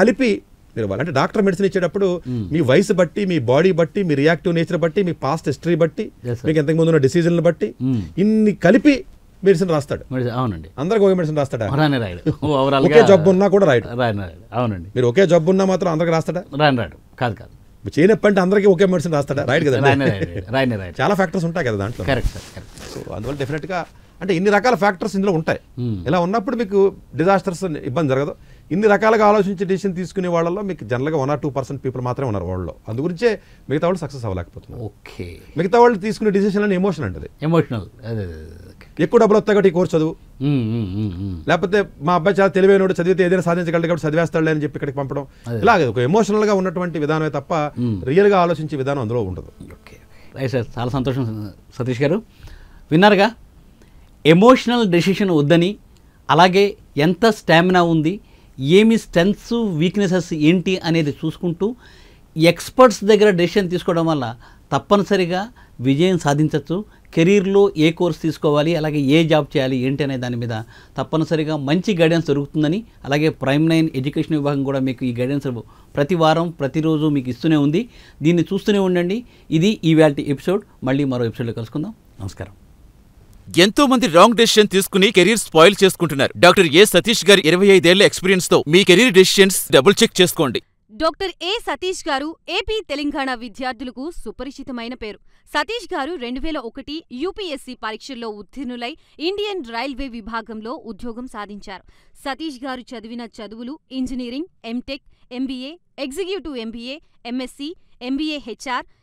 కలిపి మీరు అంటే డాక్టర్ మెడిసిన్ ఇచ్చేటప్పుడు మీ వయసు బట్టి మీ బాడీ బట్టి మీ రియాక్టివ్ నేచర్ బట్టి మీ పాస్ట్ హిస్టరీ బట్టి మీకు ఇంతకుముందు ఉన్న డిసిజన్లు బట్టి hmm. ఇన్ని కలిపి మెడిసిన్ రాస్తాడు అవునండి అందరికి ఒకే మెడిసిన్ రాస్తాడా ఒకే జబ్బు ఉన్నా కూడా రాయడు అవునండి మీరు ఒకే జబ్బు ఉన్నా మాత్రం అందరికి రాస్తాడా రాయను రాడు కాదు కాదు చేయనప్పంటే అందరికి అందరికీ ఒకే మెడిసిన్ రాస్తాడా రైట్ కదా చాలా ఫ్యాక్టర్స్ ఉంటాయి కదా దాంట్లో కరెక్ట్ సో అందువల్ల డెఫినెట్గా అంటే ఇన్ని రకాల ఫ్యాక్టర్స్ ఇందులో ఉంటాయి hmm. ఇలా ఉన్నప్పుడు మీకు డిజాస్టర్స్ ఇబ్బంది జరగదు ఇన్ని రకాలుగా ఆలోచించే డిసిషన్ తీసుకునే వాళ్ళలో మీకు జనరల్గా one or two percent people మాత్రమే ఉన్నారు వాళ్ళు అందు మిగతా వాళ్ళు సక్సెస్ అవ్వలేకపోతున్నారు ఓకే మిగతా వాళ్ళు తీసుకునే డిసిషన్ అని ఎమోషన్ అంటది ఎమోషనల్ ఎక్కువ డబ్బులు వస్తాయి కాబట్టి కోర్సు చదువు లేకపోతే మా అబ్బాయి చాలా తెలివైనడు చదివితే ఏదైనా సాధించగలడు కాబట్టి చదివేస్తాడు అని చెప్పి ఇక్కడికి పంపడం ఇలాగే ఒక ఎమోషనల్గా ఉన్నటువంటి విధానమే తప్ప రియల్గా ఆలోచించే విధానం అందులో ఉండదు ఓకే రైట్ సార్ చాలా సంతోషం సతీష్ గారు విన్నారుగా ఎమోషనల్ డెసిషన్ వద్దని అలాగే ఎంత స్టామినా ఉంది ఏమి స్ట్రెంగ్స్ వీక్నెసెస్ ఏంటి అనేది చూసుకుంటూ ఎక్స్పర్ట్స్ దగ్గర డెసిషన్ తీసుకోవడం వల్ల తప్పనిసరిగా విజయం సాధించవచ్చు కెరీర్లో ఏ కోర్స్ తీసుకోవాలి అలాగే ఏ జాబ్ చేయాలి ఏంటి అనే దాని మీద తప్పనిసరిగా మంచి గైడెన్స్ దొరుకుతుందని అలాగే ప్రైమ్ నైన్ ఎడ్యుకేషన్ విభాగం కూడా మీకు ఈ గైడెన్స్ ప్రతి వారం ప్రతిరోజు మీకు ఇస్తూనే ఉంది దీన్ని చూస్తూనే ఉండండి ఇది ఈవేళ ఎపిసోడ్ మళ్ళీ మరో ఎపిసోడ్లో కలుసుకుందాం నమస్కారం ఎంతో మంది రాంగ్ డెసిషన్ తీసుకుని కెరీర్ స్పాయిల్ చేసుకుంటున్నారు డాక్టర్ ఏ సతీష్ గారి ఇరవై ఐదేళ్ల ఎక్స్పీరియన్స్ తో మీ కెరీర్ డెసిషన్స్ డబుల్ చెక్ చేసుకోండి doctor A Satish garu AP Telangana విద్యార్థులకు సుపరిచితమైన పేరు సతీష్ గారు రెండు వేల ఒకటి యూపీఎస్సీ పరీక్షల్లో ఉత్తీర్ణులై ఇండియన్ రైల్వే విభాగంలో ఉద్యోగం సాధించారు సతీష్ గారు చదివిన చదువులు engineering MTech MBA executive MBA MSc MBA HR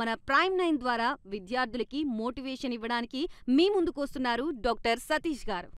మన ప్రైమ్ నైన్ ద్వారా విద్యార్థులకి మోటివేషన్ ఇవ్వడానికి మీ ముందుకొస్తున్నారు డాక్టర్ సతీష్ గారు.